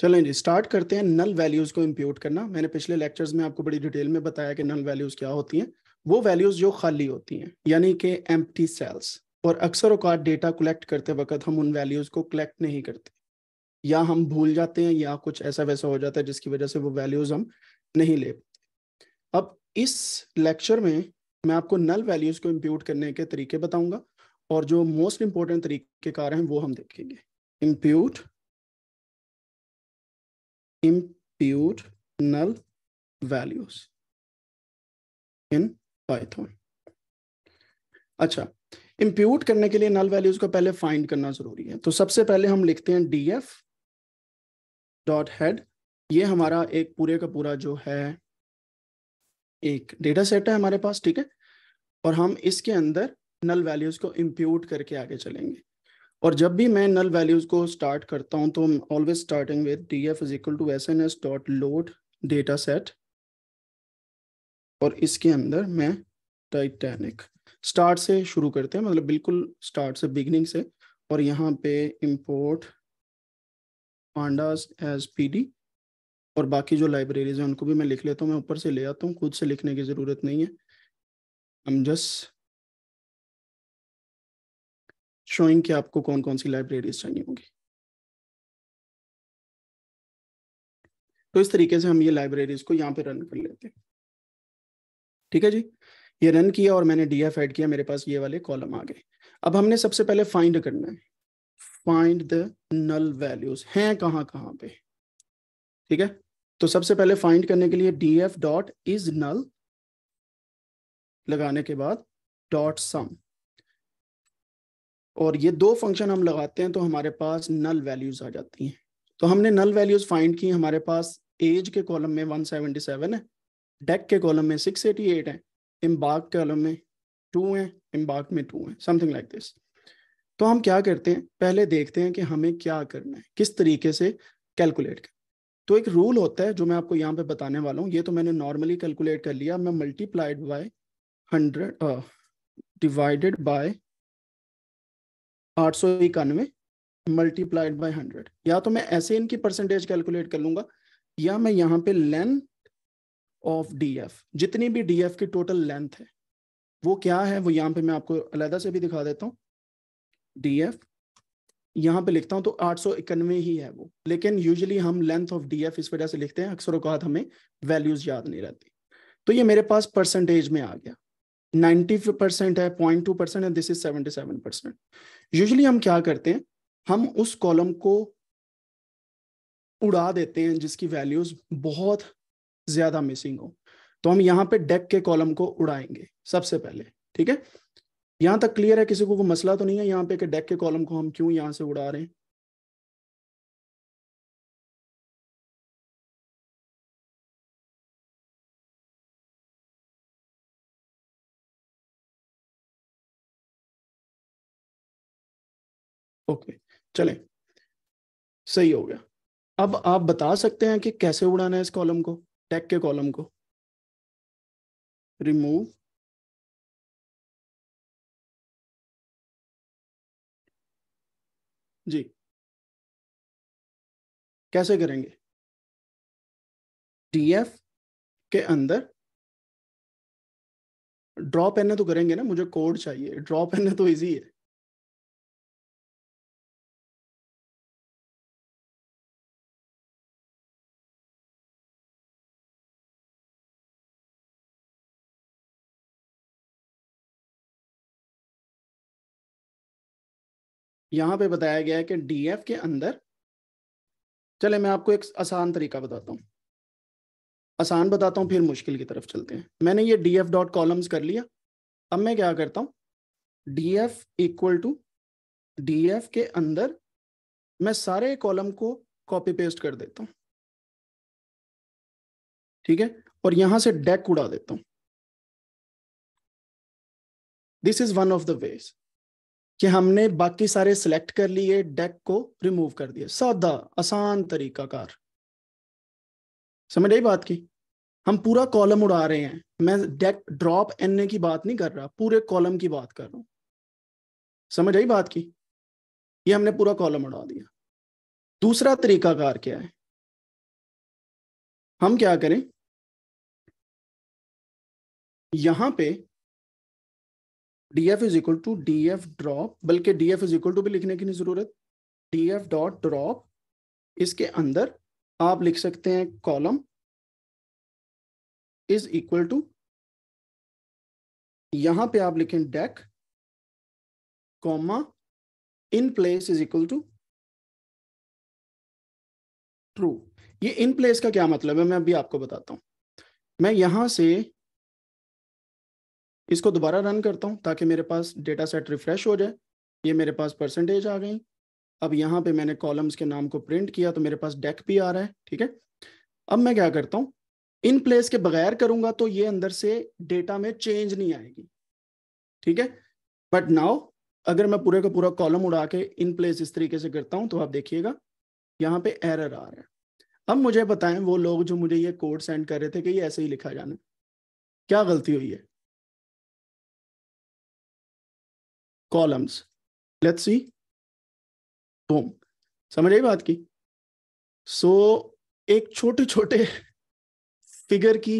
चलें जी स्टार्ट करते हैं नल वैल्यूज को इम्प्यूट करना मैंने पिछले लेक्चर्स में आपको बड़ी डिटेल में बताया कि नल वैल्यूज क्या होती हैं वो वैल्यूज जो खाली होती हैं यानी कि एम सेल्स और अक्सर अवकात डेटा कलेक्ट करते वक्त हम उन वैल्यूज को कलेक्ट नहीं करते या हम भूल जाते हैं या कुछ ऐसा वैसा हो जाता है जिसकी वजह से वो वैल्यूज हम नहीं ले पाते अब इस लेक्चर में मैं आपको नल वैल्यूज को इम्प्यूट करने के तरीके बताऊंगा और जो मोस्ट इम्पोर्टेंट तरीके कार हैं वो हम देखेंगे इम्प्यूट अच्छा, impute null values in Python अच्छा इम्प्यूट करने के लिए नल वैल्यूज को पहले फाइंड करना जरूरी है तो सबसे पहले हम लिखते हैं डी एफ डॉट हेड ये हमारा एक पूरे का पूरा जो है एक डेटा सेट है हमारे पास ठीक है और हम इसके अंदर नल वैल्यूज को इम्प्यूट करके आगे चलेंगे और जब भी मैं नल वैल्यूज को स्टार्ट करता हूँ तो always starting with D F is equal to S N S dot load data set और इसके अंदर मैं टाइटैनिक स्टार्ट से शुरू करते हैं मतलब बिल्कुल स्टार्ट से बिगनिंग से और यहाँ पे इम्पोर्ट पांडास एज पी और बाकी जो लाइब्रेरीज हैं उनको भी मैं लिख लेता हूँ मैं ऊपर से ले आता हूँ खुद से लिखने की ज़रूरत नहीं है आई एम जस्ट शोइंग कि आपको कौन कौन सी लाइब्रेरीज चाहिए होंगी तो इस तरीके से हम ये लाइब्रेरीज को यहाँ पे रन कर लेते हैं ठीक है जी ये रन किया और मैंने डी एफ एड किया मेरे पास ये वाले कॉलम आ गए अब हमने सबसे पहले फाइंड करना है फाइंड द नल वैल्यूज हैं कहाँ कहाँ पे ठीक है तो सबसे पहले फाइंड करने के लिए D F dot is null लगाने के बाद डॉट सम और ये दो फंक्शन हम लगाते हैं तो हमारे पास नल वैल्यूज आ जाती हैं तो हमने नल वैल्यूज फाइंड की हमारे पास एज के कॉलम में 177 है डेक के कॉलम में 688 है इम्बाक कॉलम में टू हैं इम्बाक में टू हैं समथिंग लाइक दिस तो हम क्या करते हैं पहले देखते हैं कि हमें क्या करना है किस तरीके से कैलकुलेट कर तो एक रूल होता है जो मैं आपको यहाँ पे बताने वाला हूँ ये तो मैंने नॉर्मली कैलकुलेट कर लिया मैं multiplied by hundred divided by आठ सौ इक्यानवे मल्टीप्लाइड बाई हंड्रेड या तो मैं ऐसे इनकी परसेंटेज कैलकुलेट कर लूंगा या मैं यहाँ पे लेंथ ऑफ डीएफ जितनी भी डीएफ की टोटल लेंथ है वो क्या है वो यहाँ पे मैं आपको अलहदा से भी दिखा देता हूँ डीएफ यहाँ पे लिखता हूँ तो आठ सौ इक्यानवे ही है वो लेकिन यूजली हम लेंथ ऑफ डीएफ इस वजह से लिखते हैं अक्सर अकात हमें वैल्यूज याद नहीं रहती तो ये मेरे पास परसेंटेज में आ गया 90 परसेंट है पॉइंट टू परसेंट है this is seventy seven percent usually हम क्या करते हैं हम उस कॉलम को उड़ा देते हैं जिसकी वैल्यूज बहुत ज्यादा मिसिंग हो तो हम यहाँ पे डेक के कॉलम को उड़ाएंगे सबसे पहले ठीक है यहां तक क्लियर है किसी को कोई मसला तो नहीं है यहाँ पे कि डेक के कॉलम को हम क्यों यहाँ से उड़ा रहे हैं ओके चले सही हो गया अब आप बता सकते हैं कि कैसे उड़ाना है इस कॉलम को टैग के कॉलम को रिमूव जी कैसे करेंगे डीएफ के अंदर ड्रॉप एन तो करेंगे ना मुझे कोड चाहिए ड्रॉप एन तो इजी है यहां पे बताया गया है कि डीएफ के अंदर चले मैं आपको एक आसान तरीका बताता हूँ आसान बताता हूँ फिर मुश्किल की तरफ चलते हैं मैंने ये डी एफ डॉट कॉलम्स कर लिया अब मैं क्या करता हूँ D F equal to D F के अंदर मैं सारे कॉलम को कॉपी पेस्ट कर देता हूँ ठीक है और यहां से डेक उड़ा देता हूँ this is one of the ways कि हमने बाकी सारे सिलेक्ट कर लिए डेक को रिमूव कर दिया सादा आसान तरीका कार समझ आई बात की हम पूरा कॉलम उड़ा रहे हैं मैं डेक ड्रॉप एन की बात नहीं कर रहा पूरे कॉलम की बात कर रहा हूं समझ आई बात की ये हमने पूरा कॉलम उड़ा दिया दूसरा तरीका कार क्या है हम क्या करें यहां पे D F is equal to D F drop बल्कि D F is equal to भी लिखने की नहीं जरूरत डी एफ डॉट ड्रॉप इसके अंदर आप लिख सकते हैं कॉलम इज इक्वल टू यहां पे आप लिखें deck comma in place is equal to true ये इन प्लेस का क्या मतलब है मैं अभी आपको बताता हूं मैं यहां से इसको दोबारा रन करता हूँ ताकि मेरे पास डेटा सेट रिफ्रेश हो जाए ये मेरे पास परसेंटेज आ गई अब यहाँ पे मैंने कॉलम्स के नाम को प्रिंट किया तो मेरे पास डेक भी आ रहा है ठीक है अब मैं क्या करता हूँ इन प्लेस के बगैर करूंगा तो ये अंदर से डेटा में चेंज नहीं आएगी ठीक है बट नाउ अगर मैं पूरे का पूरा कॉलम उड़ा के इन प्लेस इस तरीके से करता हूँ तो आप देखिएगा यहाँ पे एरर आ रहा है अब मुझे बताएं वो लोग जो मुझे ये कोड सेंड कर रहे थे कि ये ऐसे ही लिखा जाना क्या गलती हुई है कॉलम्स लेट्स सी Boom. समझ आई बात की सो so, एक छोटे छोटे फिगर की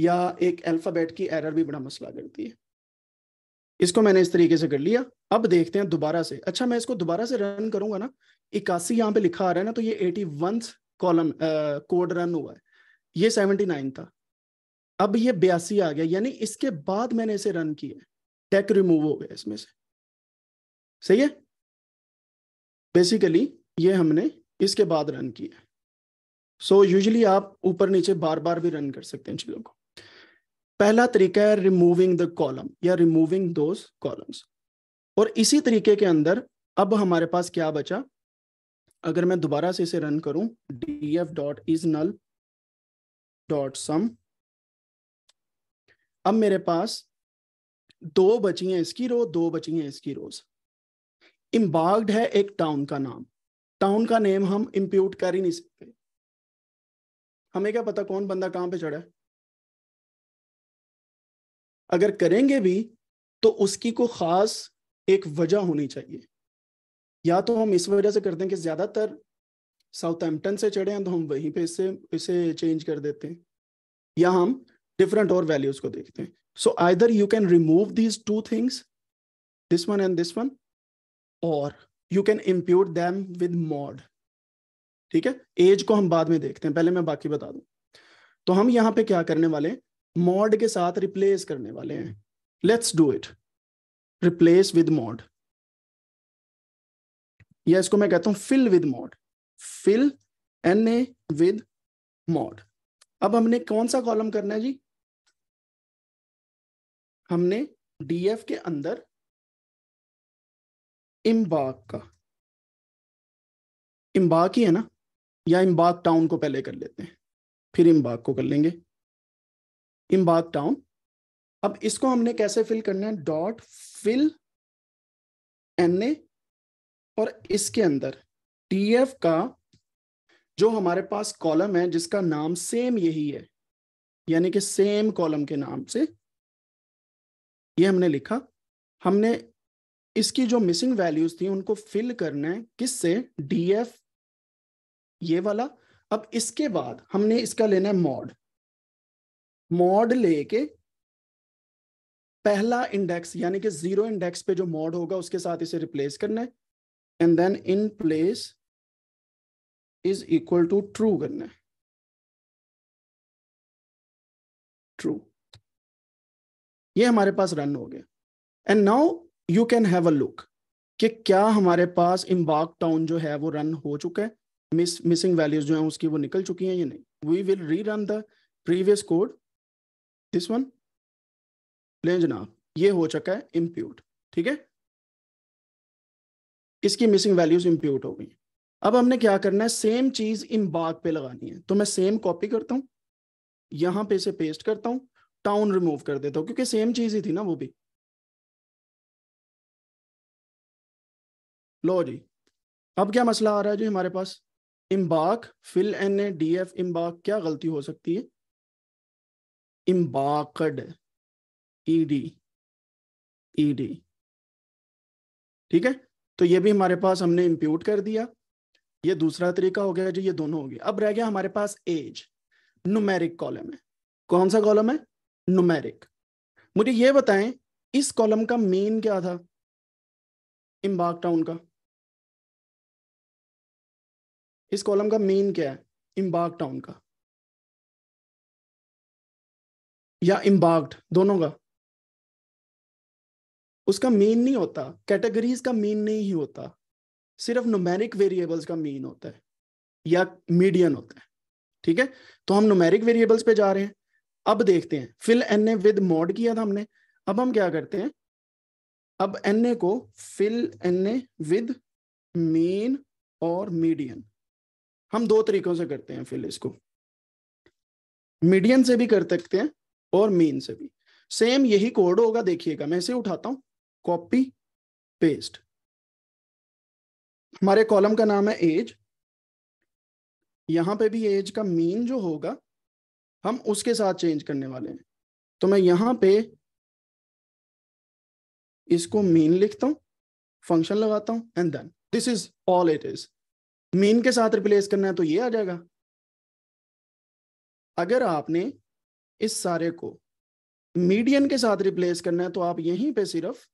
या एक अल्फाबेट की एरर भी बड़ा मसला करती है इसको मैंने इस तरीके से कर लिया अब देखते हैं दोबारा से अच्छा मैं इसको दोबारा से रन करूंगा ना इक्यासी यहाँ पे लिखा आ रहा है ना तो ये eighty one column code run हुआ है ये सेवेंटी नाइन था अब ये बयासी आ गया यानी इसके बाद मैंने इसे रन किया टेक रिमूव हो गया इसमें से सही है बेसिकली ये हमने इसके बाद रन किया सो so, यूजली आप ऊपर नीचे बार बार भी रन कर सकते हैं चीज़ों को पहला तरीका है रिमूविंग द कॉलम या रिमूविंग दोज कॉलम्स और इसी तरीके के अंदर अब हमारे पास क्या बचा अगर मैं दोबारा से इसे रन करूं D F dot is null dot sum अब मेरे पास दो बची हैं इसकी रो दो बची हैं इसकी रोज इम्बाग्ड है एक टाउन का नाम टाउन का नेम हम इम्प्यूट कर ही नहीं सकते हमें क्या पता कौन बंदा कहां पे चढ़ा है अगर करेंगे भी तो उसकी को खास एक वजह होनी चाहिए या तो हम इस वजह से करते हैं कि ज्यादातर साउथ एम्पटन से चढ़े हैं तो हम वहीं पे इसे इसे चेंज कर देते हैं या हम डिफरेंट और वैल्यूज को देखते हैं So either you can remove these two things, this one and this one, or you can impute them with mod. ठीक है एज को हम बाद में देखते हैं पहले मैं बाकी बता दूं तो हम यहां पे क्या करने वाले मॉड के साथ रिप्लेस करने वाले हैं let's do it replace with mode या इसको मैं कहता हूं fill with mode fill N A with mode अब हमने कौन सा कॉलम करना है जी हमने डीएफ के अंदर इम्बाक का इम्बाक ही है ना या इम्बाक टाउन को पहले कर लेते हैं फिर इम्बाक को कर लेंगे इम्बाक टाउन अब इसको हमने कैसे फिल करना है डॉट फिल एन ए और इसके अंदर एफ का जो हमारे पास कॉलम है जिसका नाम सेम यही है यानी कि सेम कॉलम के नाम से ये हमने लिखा हमने इसकी जो मिसिंग वैल्यूज थी उनको फिल करना है किससे डी एफ ये वाला अब इसके बाद हमने इसका लेना है मॉड मॉड लेके पहला इंडेक्स यानी कि जीरो इंडेक्स पे जो मॉड होगा उसके साथ इसे रिप्लेस करना है and then in place is equal to true करना है ट्रू ये हमारे पास रन हो गया and now you can have a look कि क्या हमारे पास इम्बाक टाउन जो है वो रन हो चुका है मिस मिसिंग वैल्यूज जो है उसकी वो निकल चुकी हैं या नहीं we will re run the previous code this one ले जनाब ये हो चुका है इम्प्यूट ठीक है इसकी मिसिंग वैल्यूज इम्प्यूट हो गई अब हमने क्या करना है सेम चीज इम्बाक पे लगानी है तो मैं सेम कॉपी करता हूँ यहां पे इसे पेस्ट करता हूँ टाउन रिमूव कर देता हूँ क्योंकि सेम चीज ही थी ना वो भी लो जी अब क्या मसला आ रहा है जी हमारे पास embark fill N A D F embark क्या गलती हो सकती है embarked E D e E D e ठीक है तो ये भी हमारे पास हमने इम्प्यूट कर दिया ये दूसरा तरीका हो गया जी ये दोनों हो गया अब रह गया हमारे पास एज नुमेरिक कॉलम है कौन सा कॉलम है नुमेरिक मुझे ये बताएं इस कॉलम का मेन क्या था इम्बाग टाउन का इस कॉलम का मेन क्या है इम्बाग टाउन का या इम्बार्क्ड दोनों का उसका मेन नहीं होता कैटेगरीज का मेन नहीं होता सिर्फ नोमेरिक वेरिएबल्स का मेन होता है या मीडियन होता है ठीक है तो हम नोमेरिक वेरिएबल्स पे जा रहे हैं अब देखते हैं fill N A with mode किया था हमने अब हम क्या करते हैं अब एन ए को fill N A with mean और मीडियन हम दो तरीकों से करते हैं फिल इसको मीडियन से भी कर सकते हैं और मीन से भी सेम यही कोड होगा देखिएगा मैं इसे उठाता हूं कॉपी पेस्ट हमारे कॉलम का नाम है एज यहां पे भी एज का मीन जो होगा हम उसके साथ चेंज करने वाले हैं तो मैं यहां पे इसको मीन लिखता हूं फंक्शन लगाता हूं and then this is all it is mean के साथ रिप्लेस करना है तो ये आ जाएगा अगर आपने इस सारे को मीडियन के साथ रिप्लेस करना है तो आप यहीं पे सिर्फ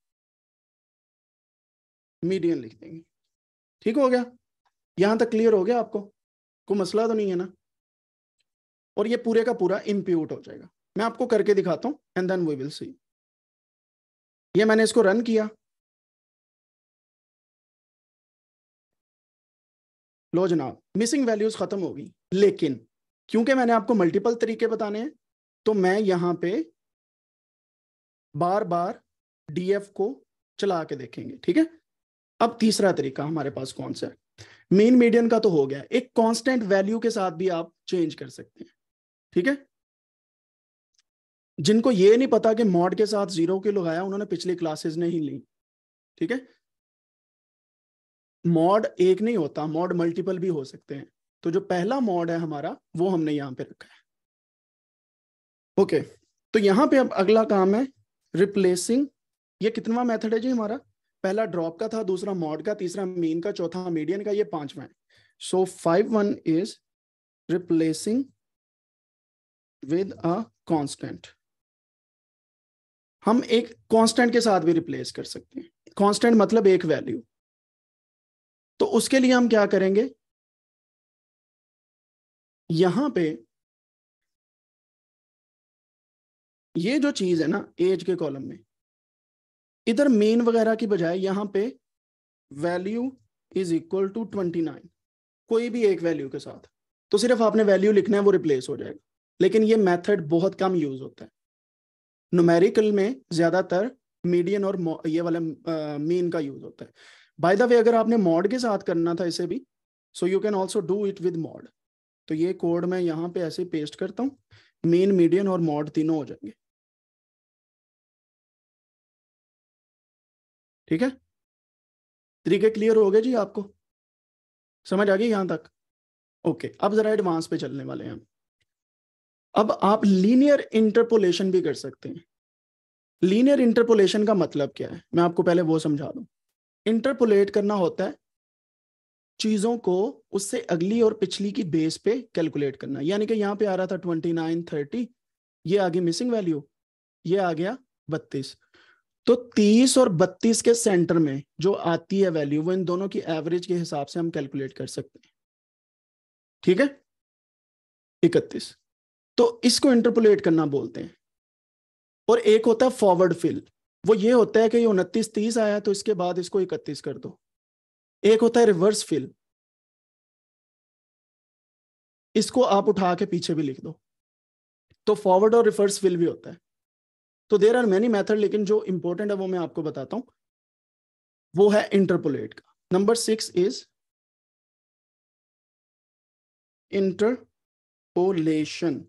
मीडियन लिख देंगे ठीक हो गया यहां तक क्लियर हो गया आपको कोई मसला तो नहीं है ना और ये पूरे का पूरा इम्प्यूट हो जाएगा मैं आपको करके दिखाता हूं and then we will see ये मैंने इसको रन किया लो जनाब मिसिंग वैल्यूज खत्म होगी लेकिन क्योंकि मैंने आपको मल्टीपल तरीके बताने हैं तो मैं यहां पे बार बार डीएफ को चला के देखेंगे ठीक है अब तीसरा तरीका हमारे पास कौन सा है मेन मीडियन का तो हो गया एक कांस्टेंट वैल्यू के साथ भी आप चेंज कर सकते हैं ठीक है जिनको ये नहीं पता कि मॉड के साथ जीरो के लगाया उन्होंने पिछली क्लासेस नहीं ली ठीक है मॉड एक नहीं होता मॉड मल्टीपल भी हो सकते हैं तो जो पहला मॉड है हमारा वो हमने यहां पे रखा है ओके तो यहां पे अब अगला काम है रिप्लेसिंग ये कितना मेथड है जी हमारा पहला ड्रॉप का था दूसरा मॉड का तीसरा मीन का चौथा मीडियन का ये पांचवा है so five one is replacing with a constant हम एक कांस्टेंट के साथ भी रिप्लेस कर सकते हैं कांस्टेंट मतलब एक वैल्यू तो उसके लिए हम क्या करेंगे यहां पे ये जो चीज है ना एज के कॉलम में इधर मेन वगैरह की बजाय यहां पे value is equal to twenty nine कोई भी एक वैल्यू के साथ तो सिर्फ आपने वैल्यू लिखना है वो रिप्लेस हो जाएगा लेकिन ये मेथड बहुत कम यूज होता है नोमेरिकल में ज्यादातर मीडियन और ये वाला मीन का यूज होता है बाय द वे अगर आपने मॉड के साथ करना था इसे भी so you can also do it with mode तो ये कोड मैं यहाँ पे ऐसे पेस्ट करता हूँ मीन मीडियन और मॉड तीनों हो जाएंगे ठीक है तरीके क्लियर हो गए जी आपको समझ आ गई यहां तक ओके अब जरा एडवांस पे चलने वाले हैं हम अब आप लीनियर इंटरपोलेशन भी कर सकते हैं लीनियर इंटरपोलेशन का मतलब क्या है मैं आपको पहले वो समझा दूं इंटरपोलेट करना होता है चीजों को उससे अगली और पिछली की बेस पे कैलकुलेट करना यानी कि यहाँ पे आ रहा था ट्वेंटी नाइन थर्टी ये आगे मिसिंग वैल्यू ये आ गया बत्तीस तो तीस और बत्तीस के सेंटर में जो आती है वैल्यू वो इन दोनों की एवरेज के हिसाब से हम कैलकुलेट कर सकते हैं ठीक है इकतीस तो इसको इंटरपोलेट करना बोलते हैं और एक होता है फॉरवर्ड फिल वो ये होता है कि ये उनतीस तीस आया तो इसके बाद इसको इकतीस कर दो एक होता है रिवर्स फिल इसको आप उठा के पीछे भी लिख दो तो फॉरवर्ड और रिवर्स फिल भी होता है तो देर आर मैनी मैथड लेकिन जो इंपॉर्टेंट है वो मैं आपको बताता हूं वो है इंटरपोलेट का नंबर सिक्स इज इंटरपोलेशन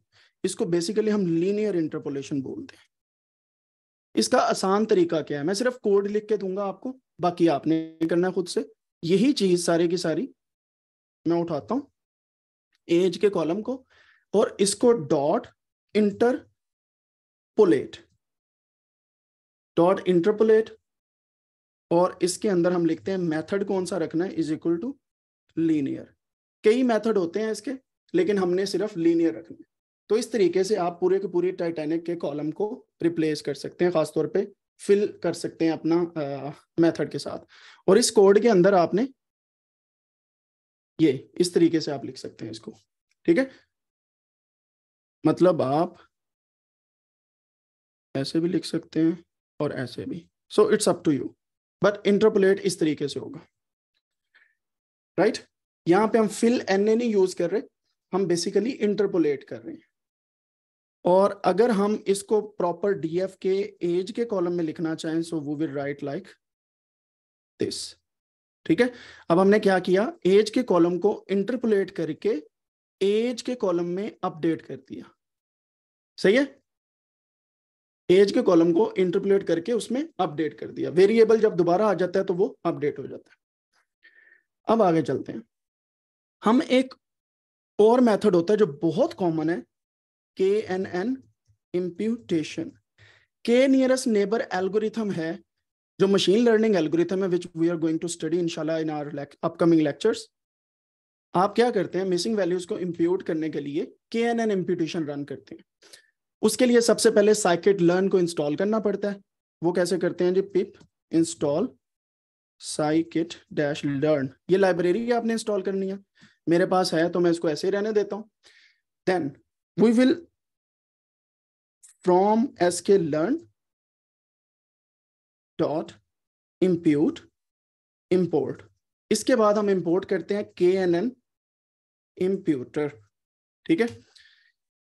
इसको बेसिकली हम लीनियर इंटरपोलेशन बोलते हैं इसका आसान तरीका क्या है मैं सिर्फ कोड लिख के दूंगा आपको बाकी आपने करना है खुद से यही चीज सारी की सारी मैं उठाता हूं एज के कॉलम को और इसको डॉट इंटरपोलेट डॉट इंटरपोलेट और इसके अंदर हम लिखते हैं मेथड कौन सा रखना है इज इक्वल टू लीनियर कई मेथड होते हैं इसके लेकिन हमने सिर्फ लीनियर रखना है तो इस तरीके से आप पूरे के पूरे टाइटेनिक के कॉलम को रिप्लेस कर सकते हैं खासतौर पे फिल कर सकते हैं अपना मेथड के साथ और इस कोड के अंदर आपने ये इस तरीके से आप लिख सकते हैं इसको ठीक है मतलब आप ऐसे भी लिख सकते हैं और ऐसे भी so it's up to you but interpolate इस तरीके से होगा राइट right? यहां पे हम फिल एन ए नहीं यूज कर रहे हम बेसिकली इंटरपोलेट कर रहे हैं और अगर हम इसको प्रॉपर डीएफ के एज के कॉलम में लिखना चाहें सो वो विल राइट लाइक दिस ठीक है अब हमने क्या किया एज के कॉलम को इंटरपोलेट करके एज के कॉलम में अपडेट कर दिया सही है एज के कॉलम को इंटरपोलेट करके उसमें अपडेट कर दिया वेरिएबल जब दोबारा आ जाता है तो वो अपडेट हो जाता है अब आगे चलते हैं हम एक और मेथड होता है जो बहुत कॉमन है K N N imputation K nearest neighbour algorithm है जो मशीन लर्निंग एल्गोरिथम है which we are going to study इंशाल्लाह इन आवर अपकमिंग लेक्चर्स आप क्या करते हैं मिसिंग वैल्यूज को इम्प्यूट करने के लिए के एन एन इम्प्यूटेशन रन करते हैं उसके लिए सबसे पहले साइकिट लर्न को इंस्टॉल करना पड़ता है वो कैसे करते हैं जी pip install scikit dash learn ये लाइब्रेरी आपने इंस्टॉल करनी है मेरे पास है तो मैं इसको ऐसे ही रहने देता हूँ then we will from sklearn dot impute import इसके बाद हम इंपोर्ट करते हैं के एन एन इम्प्यूटर ठीक है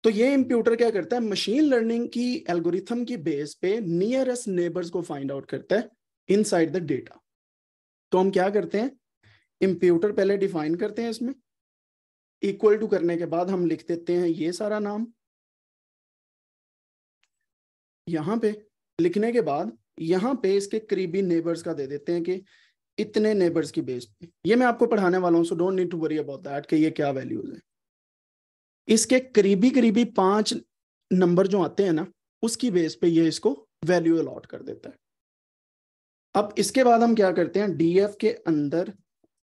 तो ये इंप्यूटर क्या करता है मशीन लर्निंग की एल्गोरिथम की बेस पे नियरेस्ट नेबर्स को फाइंड आउट करता है इनसाइड द डेटा तो हम क्या करते हैं इंप्यूटर पहले डिफाइन करते हैं इसमें इक्वल टू करने के बाद हम लिख देते हैं ये सारा नाम यहां पे लिखने के बाद यहां पे इसके करीबी नेबर्स का दे देते हैं कि इतने नेबर्स की बेस पे ये मैं आपको पढ़ाने वाला हूं so don't need to worry about that कि ये क्या वैल्यूज है इसके करीबी करीबी पांच नंबर जो आते हैं ना उसकी बेस पे ये इसको वैल्यू अलॉट कर देता है अब इसके बाद हम क्या करते हैं डीएफ के अंदर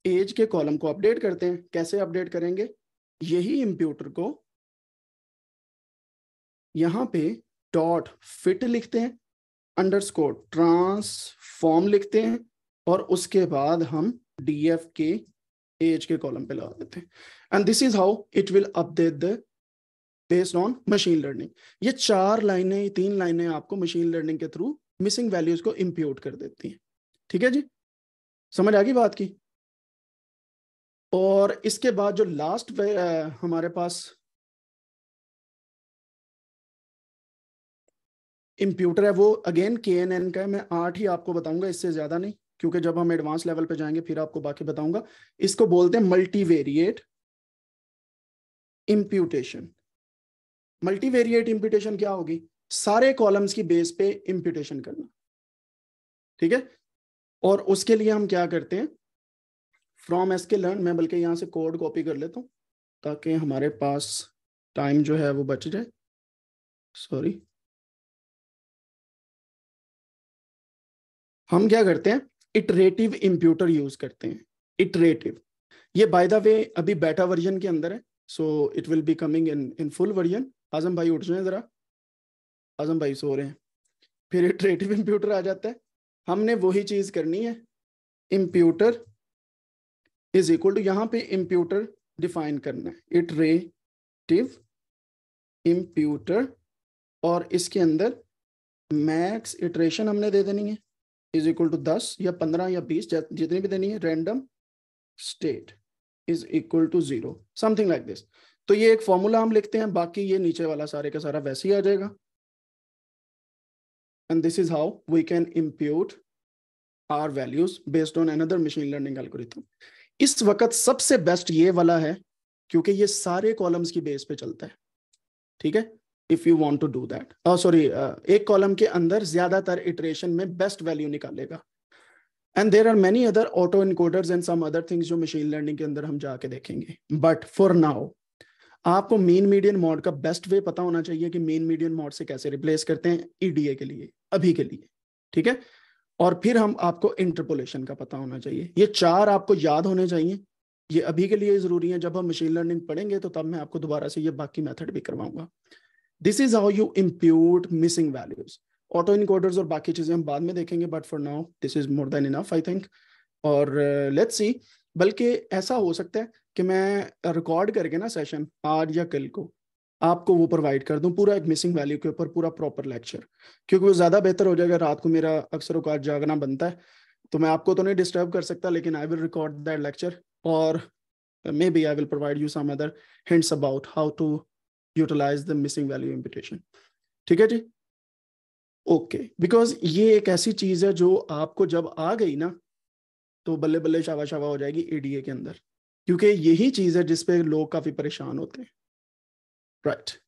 एज के कॉलम को अपडेट करते हैं कैसे अपडेट करेंगे यही इंप्यूटर को यहां पे डॉट फिट लिखते हैं अंडरस्कोर ट्रांसफॉर्म लिखते हैं और उसके बाद हम डीएफ के एज के कॉलम पे लगा देते हैं and this is how it will update the based on machine learning ये चार लाइनें तीन लाइनें आपको मशीन लर्निंग के थ्रू मिसिंग वैल्यूज को इम्प्यूट कर देती हैं ठीक है जी समझ आ गई बात की और इसके बाद जो लास्ट हमारे पास इम्प्यूटर है वो अगेन के एन एन का है मैं आठ ही आपको बताऊंगा इससे ज्यादा नहीं क्योंकि जब हम एडवांस लेवल पे जाएंगे फिर आपको बाकी बताऊंगा इसको बोलते हैं मल्टीवेरिएट इम्प्यूटेशन मल्टीवेरिएट इम्प्यूटेशन क्या होगी सारे कॉलम्स की बेस पे इम्प्यूटेशन करना ठीक है और उसके लिए हम क्या करते हैं फ्रॉम एस के लर्न मैं बल्कि यहाँ से कोड कॉपी कर लेता हूँ ताकि हमारे पास टाइम जो है वो बच जाए सॉरी हम क्या करते हैं इटरेटिव इम्प्यूटर यूज करते हैं इटरेटिव ये बाय द वे अभी बेटा वर्जन के अंदर है so it will be coming in in full version Azam भाई उठ जाए जरा आजम भाई सो रहे हैं फिर इटरेटिव इम्प्यूटर आ जाता है हमने वही चीज करनी है इम्प्यूटर इज इक्वल टू यहां पे इम्प्यूटर डिफाइन करना है इटरेटिव इम्प्यूटर और इसके अंदर मैक्स इटरेशन हमने दे देनी है इज इक्वल टू दस या पंद्रह या बीस जितनी भी देनी है random state is equal to zero something like this तो ये एक फॉर्मूला हम लिखते हैं बाकी ये नीचे वाला सारे का सारा वैसे ही आ जाएगा and this is how we can impute our values based on another machine learning algorithm इस वक्त सबसे बेस्ट ये वाला है क्योंकि ये सारे कॉलम्स की बेस पे चलता है ठीक है if you want to do that sorry एक कॉलम के अंदर ज्यादातर इटरेशन में बेस्ट वैल्यू निकालेगा and there are many other auto encoders and some other things जो मशीन लर्निंग के अंदर हम जाके देखेंगे बट फॉर नाउ आपको मेन मीडियन मॉड का बेस्ट वे पता होना चाहिए कि मेन मीडियन मॉड से कैसे रिप्लेस करते हैं ईडीए के लिए अभी के लिए ठीक है और फिर हम आपको इंटरपोलेशन का पता होना चाहिए ये चार आपको याद होने चाहिए ये अभी के लिए जरूरी है जब हम मशीन लर्निंग पढ़ेंगे तो तब मैं आपको दोबारा से ये बाकी मेथड भी करवाऊंगा this is how you impute missing values auto encoders और बाकी चीजें हम बाद में देखेंगे but for now this is more than enough I think और लेट्स uh, सी बल्कि ऐसा हो सकता है कि मैं रिकॉर्ड करके ना सेशन आज या कल को आपको वो प्रोवाइड कर दूं पूरा एक मिसिंग वैल्यू के ऊपर पूरा प्रॉपर लेक्चर क्योंकि वो ज़्यादा बेहतर हो जाएगा रात को मेरा अक्सर अवकात जागना बनता है तो मैं आपको तो नहीं डिस्टर्ब कर सकता लेकिन I will record that lecture और maybe I will provide you some other hints about how to utilise the missing value imputation ठीक है जी ओके बिकॉज ये एक ऐसी चीज़ है जो आपको जब आ गई ना तो बल्ले बल्ले शावा शावा हो जाएगी एडीए के अंदर क्योंकि यही चीज़ है जिसपे लोग काफ़ी परेशान होते हैं Right